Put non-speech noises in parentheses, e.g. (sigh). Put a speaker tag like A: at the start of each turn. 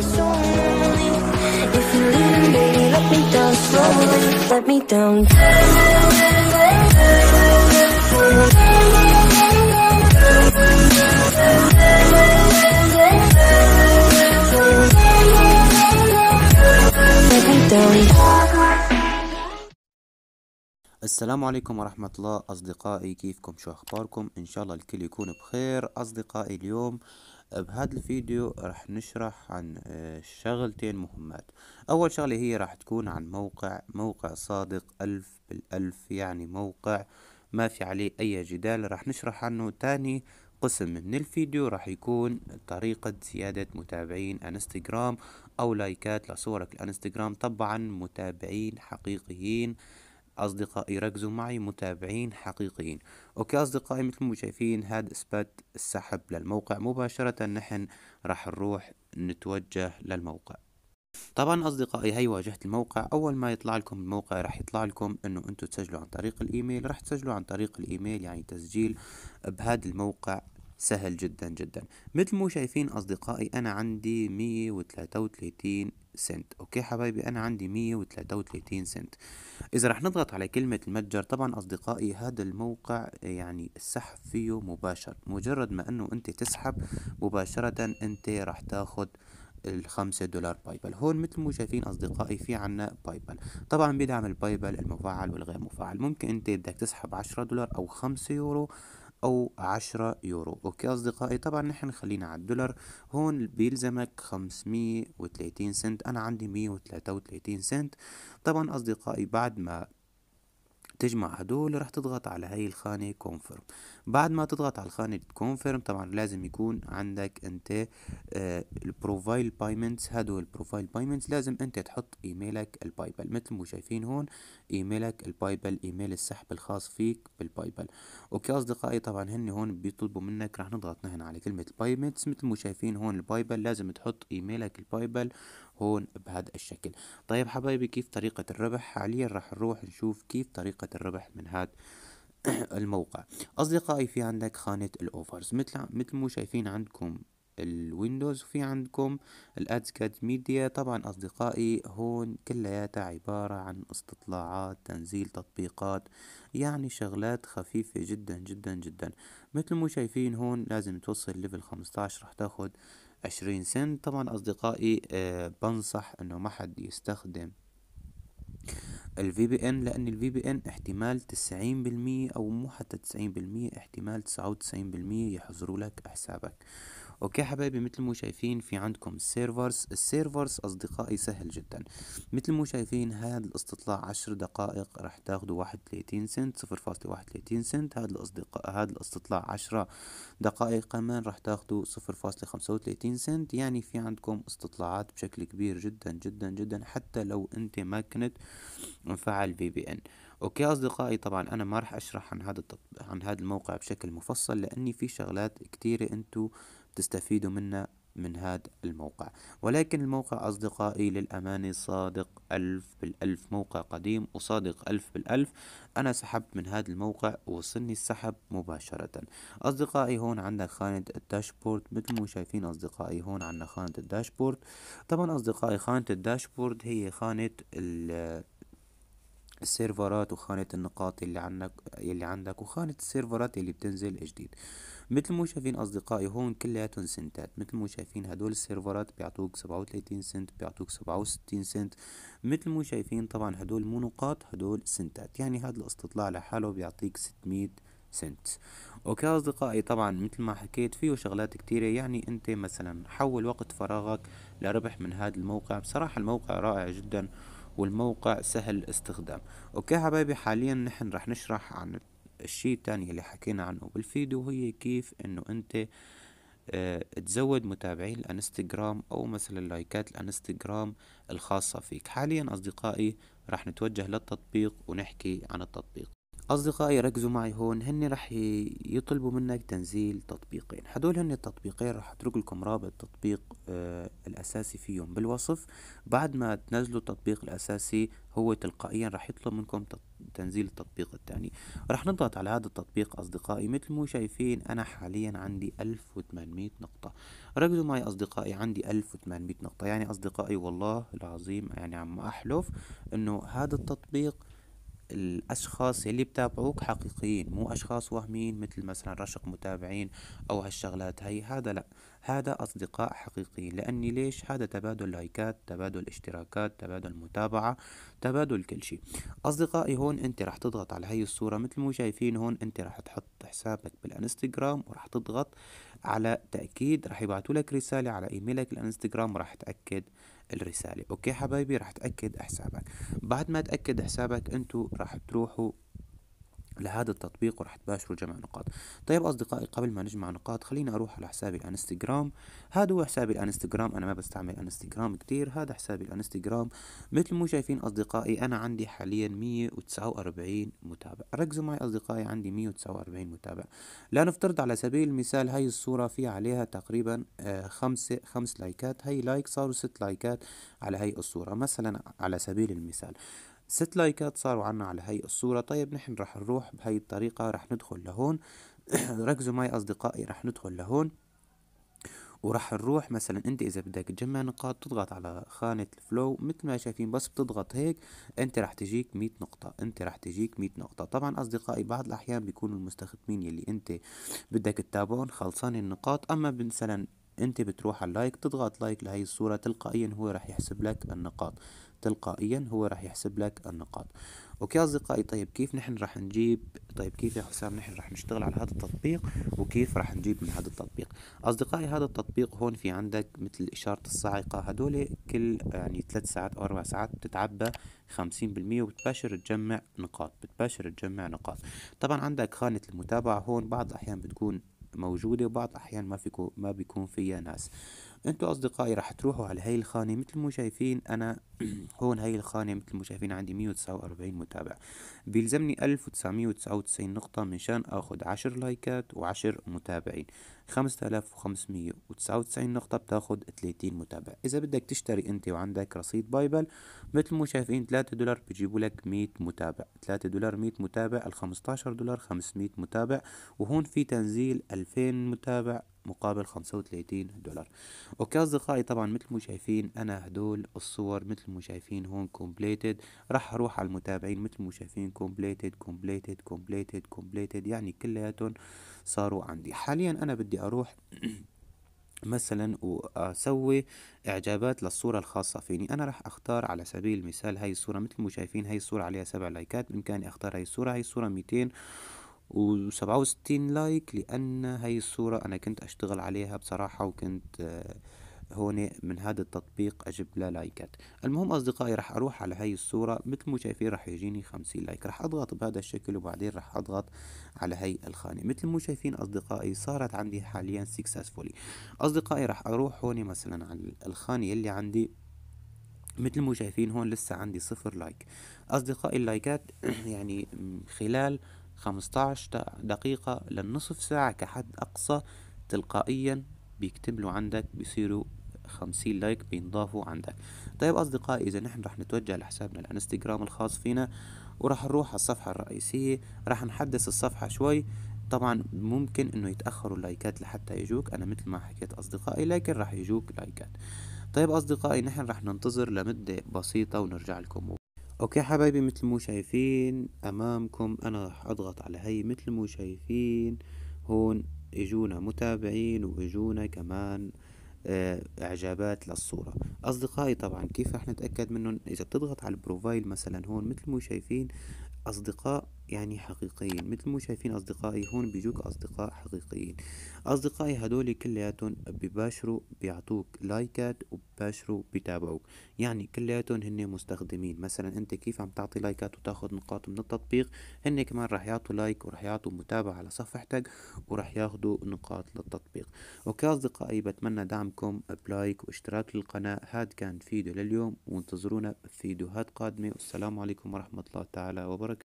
A: السلام عليكم ورحمة الله أصدقائي كيفكم شو أخباركم إن شاء الله الكل يكون بخير أصدقائي اليوم بهذا الفيديو راح نشرح عن آه، شغلتين مهمات اول شغلة هي راح تكون عن موقع موقع صادق الف بالالف يعني موقع ما في عليه اي جدال راح نشرح عنه تاني قسم من الفيديو راح يكون طريقة زيادة متابعين انستغرام او لايكات لصورك الانستغرام طبعا متابعين حقيقيين أصدقائي ركزوا معي متابعين حقيقيين أوكي أصدقائي مثل ما شايفين هذا إثبات السحب للموقع مباشرة نحن راح نروح نتوجه للموقع طبعا أصدقائي هي واجهة الموقع أول ما يطلع لكم الموقع راح يطلع لكم أنه أنتم تسجلوا عن طريق الإيميل راح تسجلوا عن طريق الإيميل يعني تسجيل بهذا الموقع سهل جدا جدا مثل ما شايفين أصدقائي أنا عندي 133 سنت اوكي حبايبي انا عندي 133 سنت اذا رح نضغط على كلمة المتجر طبعا اصدقائي هذا الموقع يعني السحب فيه مباشر مجرد ما انه انت تسحب مباشرة انت رح تاخد الخمسة دولار بايبل هون مثل ما شايفين أصدقائي في عنا بايبل طبعا بيدعم البايبل المفعل والغير مفعل ممكن أنت بدك تسحب عشرة دولار أو خمسة يورو أو عشرة يورو أوكي أصدقائي طبعا نحن خلينا على الدولار هون بيلزمك خمسمية وتلاتين سنت أنا عندي مية وتلاتة وتلاتين سنت طبعا أصدقائي بعد ما تجمع هدول راح تضغط على هاي الخانة confirm بعد ما تضغط على الخانة confirm طبعا لازم يكون عندك انت آه البروفايل بايمنتس هدول البروفايل بايمنتس لازم انت تحط ايميلك البايبل مثل ما شايفين هون ايميلك البايبل ايميل السحب الخاص فيك بالبايبل اوكي اصدقائي طبعا هن هون بيطلبوا منك راح نضغط نحن على كلمة بايمنتس مثل ما شايفين هون البايبل لازم تحط ايميلك البايبل هون بهذا الشكل طيب حبايبي كيف طريقة الربح حاليا راح نروح نشوف كيف طريقة الربح من هذا (clears throat) الموقع أصدقائي في عندك خانة الأوفرز مثل مثل مو شايفين عندكم الويندوز وفي عندكم الادسكاد ميديا طبعا اصدقائي هون كلياتها عبارة عن استطلاعات تنزيل تطبيقات يعني شغلات خفيفة جدا جدا جدا مثل مو شايفين هون لازم توصل ليفل 15 راح تاخد عشرين سنت طبعا أصدقائي آه، بنصح إنه ما حد يستخدم الفي بي ان لأن الفي بي ان احتمال تسعين بالمية أو مو حتى تسعين بالمية احتمال تسعة وتسعين بالمية يحظروا لك حسابك اوكي حبايبي مثل ما شايفين في عندكم السيرفرز السيرفرز اصدقائي سهل جدا مثل ما شايفين هذا الاستطلاع عشر دقائق راح تاخذوا واحد وثلاثين سنت صفر فاصلة واحد وثلاثين سنت هذا الاصدقاء هذا الاستطلاع عشرة دقائق كمان راح تاخذوا صفر فاصلة خمسة وثلاثين سنت يعني في عندكم استطلاعات بشكل كبير جدا جدا جدا حتى لو انت ما كنت مفعل في بي ان اوكي اصدقائي طبعا انا ما راح اشرح عن هذا عن هذا الموقع بشكل مفصل لاني في شغلات كتيرة انتو تستفيدوا منا من هذا الموقع ولكن الموقع أصدقائي للأمانة صادق ألف بالألف موقع قديم وصادق ألف بالألف أنا سحبت من هذا الموقع ووصلني السحب مباشرة أصدقائي هون عندك خانة الداشبورد مثل ما شايفين أصدقائي هون عندنا خانة الداشبورد طبعا أصدقائي خانة الداشبورد هي خانة ال السيرفرات وخانة النقاط اللي عندك اللي عندك وخانة السيرفرات اللي بتنزل جديد مثل ما شايفين اصدقائي هون كلياتهم سنتات مثل ما شايفين هدول السيرفرات بيعطوك سبعة وتلاتين سنت بيعطوك سبعة وستين سنت مثل ما شايفين طبعا هدول مو نقاط هدول سنتات يعني هذا الاستطلاع لحاله بيعطيك ستمية سنت اوكي اصدقائي طبعا مثل ما حكيت فيه شغلات كتيرة يعني انت مثلا حول وقت فراغك لربح من هذا الموقع بصراحة الموقع رائع جدا والموقع سهل الاستخدام اوكي حبايبي حاليا نحن رح نشرح عن الشيء التاني اللي حكينا عنه بالفيديو هي كيف انه انت آه، تزود متابعين الانستغرام او مثلا لايكات الانستغرام الخاصة فيك حاليا اصدقائي راح نتوجه للتطبيق ونحكي عن التطبيق أصدقائي ركزوا معي هون هن رح يطلبوا منك تنزيل تطبيقين هدول هن التطبيقين رح أترك لكم رابط التطبيق آه الأساسي فيهم بالوصف بعد ما تنزلوا التطبيق الأساسي هو تلقائيا رح يطلب منكم تنزيل التطبيق الثاني رح نضغط على هذا التطبيق أصدقائي مثل ما شايفين أنا حاليا عندي 1800 نقطة ركزوا معي أصدقائي عندي 1800 نقطة يعني أصدقائي والله العظيم يعني عم أحلف أنه هذا التطبيق الأشخاص اللي بتابعوك حقيقيين مو أشخاص وهميين مثل مثلا رشق متابعين أو هالشغلات هاي هذا لأ هذا أصدقاء حقيقيين لأني ليش هذا تبادل لايكات تبادل اشتراكات تبادل متابعة تبادل كل شيء أصدقائي هون أنت راح تضغط على هاي الصورة مثل ما شايفين هون أنت راح تحط حسابك بالانستغرام وراح تضغط على تأكيد راح يبعثوا لك رسالة على إيميلك الانستغرام وراح تأكد الرسالة اوكي حبايبي راح تأكد حسابك بعد ما تأكد حسابك انتو راح تروحوا لهذا التطبيق ورح تباشروا جمع نقاط طيب أصدقائي قبل ما نجمع نقاط خليني أروح على حسابي الانستغرام هذا هو حسابي الانستغرام أنا ما بستعمل انستغرام كتير هذا حسابي الانستغرام مثل ما شايفين أصدقائي أنا عندي حاليا 149 متابع ركزوا معي أصدقائي عندي 149 متابع لنفترض على سبيل المثال هاي الصورة في عليها تقريبا آه، خمسة خمس لايكات هاي لايك صاروا ست لايكات على هاي الصورة مثلا على سبيل المثال ست لايكات صاروا عنا على هاي الصورة طيب نحن رح نروح بهاي الطريقة رح ندخل لهون (coughs) ركزوا معي أصدقائي رح ندخل لهون ورح نروح مثلا انت اذا بدك تجمع نقاط تضغط على خانة الفلو مثل ما شايفين بس بتضغط هيك انت رح تجيك 100 نقطة انت رح تجيك 100 نقطة طبعا اصدقائي بعض الاحيان بيكونوا المستخدمين يلي انت بدك تتابعون خلصان النقاط اما مثلا انت بتروح على اللايك تضغط لايك لهي الصورة تلقائيا هو رح يحسب لك النقاط تلقائيا هو راح يحسب لك النقاط اوكي اصدقائي طيب كيف نحن راح نجيب طيب كيف يا حسام نحن راح نشتغل على هذا التطبيق وكيف راح نجيب من هذا التطبيق اصدقائي هذا التطبيق هون في عندك مثل اشاره الصاعقه هدول كل يعني ثلاث ساعات او اربع ساعات بتتعبى 50% وبتباشر تجمع نقاط بتباشر تجمع نقاط طبعا عندك خانه المتابعه هون بعض الاحيان بتكون موجوده وبعض الاحيان ما فيكو ما بيكون فيها ناس انتو اصدقائي راح تروحوا على هاي الخانه مثل ما شايفين انا (clears throat) هون هاي الخانه مثل ما شايفين عندي 149 متابع بيلزمني 1999 نقطه مشان اخذ 10 لايكات و10 متابعين 5599 نقطه بتاخد 30 متابع اذا بدك تشتري انت وعندك رصيد بايبل مثل ما شايفين 3 دولار بيجيبوا لك 100 متابع 3 دولار 100 متابع ال 15 دولار 500 متابع وهون في تنزيل 2000 متابع مقابل 35 دولار اوكي اصدقائي طبعا مثل ما شايفين انا هدول الصور مثل ما شايفين هون كومبليتد راح اروح على المتابعين مثل ما شايفين كومبليتد كومبليتد كومبليتد كومبليتد يعني كلياتهم صاروا عندي حاليا انا بدي اروح (clears throat) مثلا واسوي اعجابات للصورة الخاصة فيني انا راح اختار على سبيل المثال هاي الصورة مثل ما شايفين هاي الصورة عليها سبع لايكات بامكاني اختار هاي الصورة هاي الصورة 200 وسبعة وستين لايك لأن هاي الصورة أنا كنت أشتغل عليها بصراحة وكنت آه، هون من هذا التطبيق أجيب له لايكات المهم أصدقائي راح أروح على هاي الصورة مثل ما شايفين راح يجيني خمسين لايك راح أضغط بهذا الشكل وبعدين راح أضغط على هاي الخانة مثل ما شايفين أصدقائي صارت عندي حاليا سكسسفولي أصدقائي راح أروح هون مثلا على الخانة اللي عندي مثل ما شايفين هون لسه عندي صفر لايك أصدقائي اللايكات (clears throat) يعني خلال 15 دقيقة للنصف ساعة كحد أقصى تلقائيا بيكتب له عندك بيصيروا خمسين لايك بينضافوا عندك طيب أصدقائي إذا نحن رح نتوجه لحسابنا الانستجرام الخاص فينا ورح نروح على الصفحة الرئيسية راح نحدث الصفحة شوي طبعا ممكن انه يتأخروا اللايكات لحتى يجوك انا مثل ما حكيت اصدقائي لكن راح يجوك لايكات طيب اصدقائي نحن راح ننتظر لمدة بسيطة ونرجع لكم اوكي حبايبي مثل مو شايفين امامكم انا راح اضغط على هي مثل مو شايفين هون اجونا متابعين واجونا كمان آه، اعجابات للصورة اصدقائي طبعا كيف رح نتأكد منهم اذا بتضغط على البروفايل مثلا هون مثل ما شايفين اصدقاء يعني حقيقيين مثل ما شايفين أصدقائي هون بيجوك أصدقاء حقيقيين أصدقائي هدول كلياتهم بباشروا بيعطوك لايكات وبباشروا بيتابعوك يعني كلياتهم هن مستخدمين مثلا أنت كيف عم تعطي لايكات وتاخذ نقاط من التطبيق هن كمان رح يعطوا لايك ورح يعطوا متابعة على صفحتك ورح ياخذوا نقاط للتطبيق أوكي أصدقائي بتمنى دعمكم بلايك واشتراك للقناة هاد كان فيديو لليوم وانتظرونا في فيديوهات قادمة والسلام عليكم ورحمة الله تعالى وبركاته